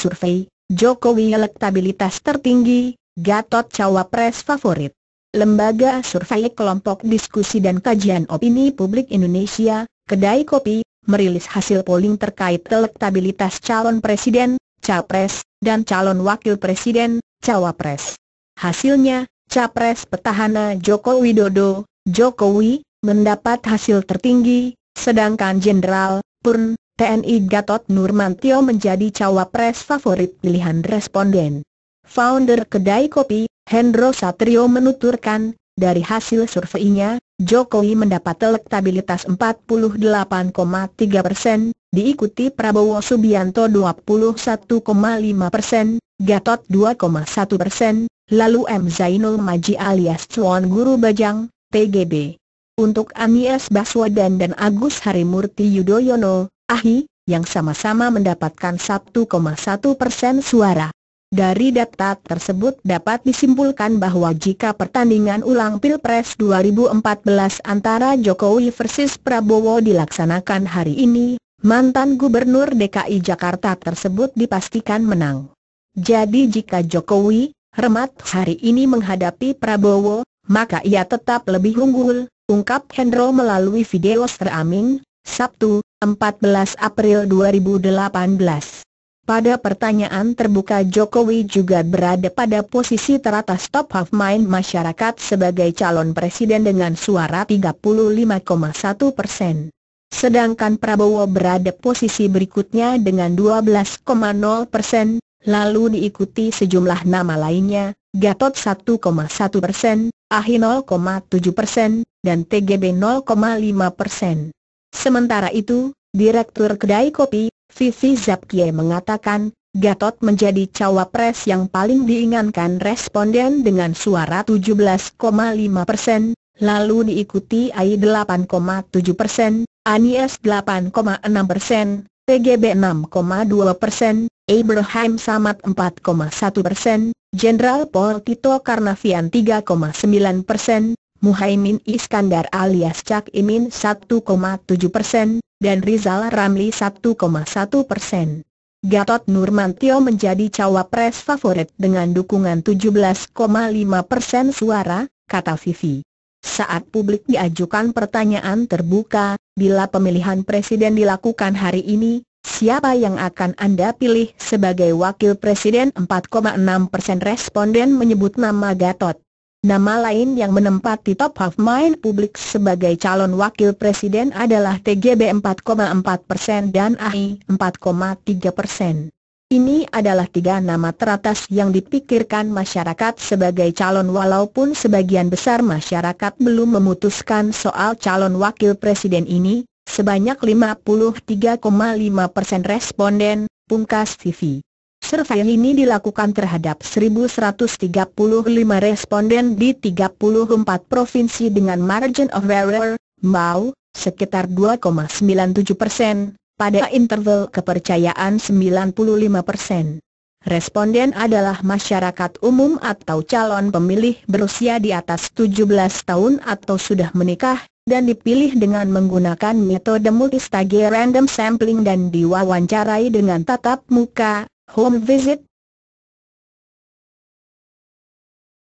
survei, Jokowi elektabilitas tertinggi, Gatot cawapres favorit. Lembaga Survei Kelompok Diskusi dan Kajian Opini Publik Indonesia, Kedai Kopi, merilis hasil polling terkait elektabilitas calon presiden, capres, dan calon wakil presiden, cawapres. Hasilnya, capres petahana Joko Widodo, Jokowi, mendapat hasil tertinggi, sedangkan Jenderal, Purn, TNI Gatot Nurmantio menjadi cawapres favorit pilihan responden. Founder kedai kopi, Hendro Satrio menuturkan, dari hasil surveinya, Jokowi mendapat elektabilitas 48,3 persen, diikuti Prabowo Subianto 21,5 persen, Gatot 2,1 persen, lalu M. Zainul Maji alias Cuan Guru Bajang, TGB. Untuk Anies Baswedan dan Agus Harimurti Yudhoyono, Ahi, yang sama-sama mendapatkan 1,1 persen suara. Dari data tersebut dapat disimpulkan bahwa jika pertandingan ulang Pilpres 2014 antara Jokowi versus Prabowo dilaksanakan hari ini, mantan Gubernur DKI Jakarta tersebut dipastikan menang. Jadi jika Jokowi, Remat hari ini menghadapi Prabowo, maka ia tetap lebih unggul, ungkap Hendro melalui video streaming, Sabtu, 14 April 2018. Pada pertanyaan terbuka Jokowi juga berada pada posisi teratas top of mind masyarakat sebagai calon presiden dengan suara 35,1 persen. Sedangkan Prabowo berada posisi berikutnya dengan 12,0 persen, lalu diikuti sejumlah nama lainnya, Gatot 1,1 persen, AHI 0,7 persen, dan TGB 0,5 persen. Sementara itu, Direktur Kedai Kopi, Vivi Zapkie mengatakan, Gatot menjadi cawapres yang paling diinginkan responden dengan suara 17,5 persen, lalu diikuti AI 8,7 persen, Anies 8,6 persen, TGB 6,2 persen, Abraham Samad 4,1 persen, Jenderal Pol Tito Karnavian 3,9 persen, Muhaimin Iskandar alias Cak Imin 1,7 persen, dan Rizal Ramli 1,1 persen. Gatot Nurmantio menjadi cawapres favorit dengan dukungan 17,5 persen suara, kata Vivi. Saat publik diajukan pertanyaan terbuka, bila pemilihan presiden dilakukan hari ini, siapa yang akan Anda pilih sebagai wakil presiden 4,6 persen responden menyebut nama Gatot. Nama lain yang menempati top of mind publik sebagai calon wakil presiden adalah TGB 4,4 persen dan AHI 4,3 persen. Ini adalah tiga nama teratas yang dipikirkan masyarakat sebagai calon walaupun sebagian besar masyarakat belum memutuskan soal calon wakil presiden ini, sebanyak 53,5 persen responden, pungkas TV. Survei ini dilakukan terhadap 1.135 responden di 34 provinsi dengan margin of error, mau, sekitar 2,97 persen, pada interval kepercayaan 95 persen. Responden adalah masyarakat umum atau calon pemilih berusia di atas 17 tahun atau sudah menikah, dan dipilih dengan menggunakan metode multistage random sampling dan diwawancarai dengan tatap muka, Home visit,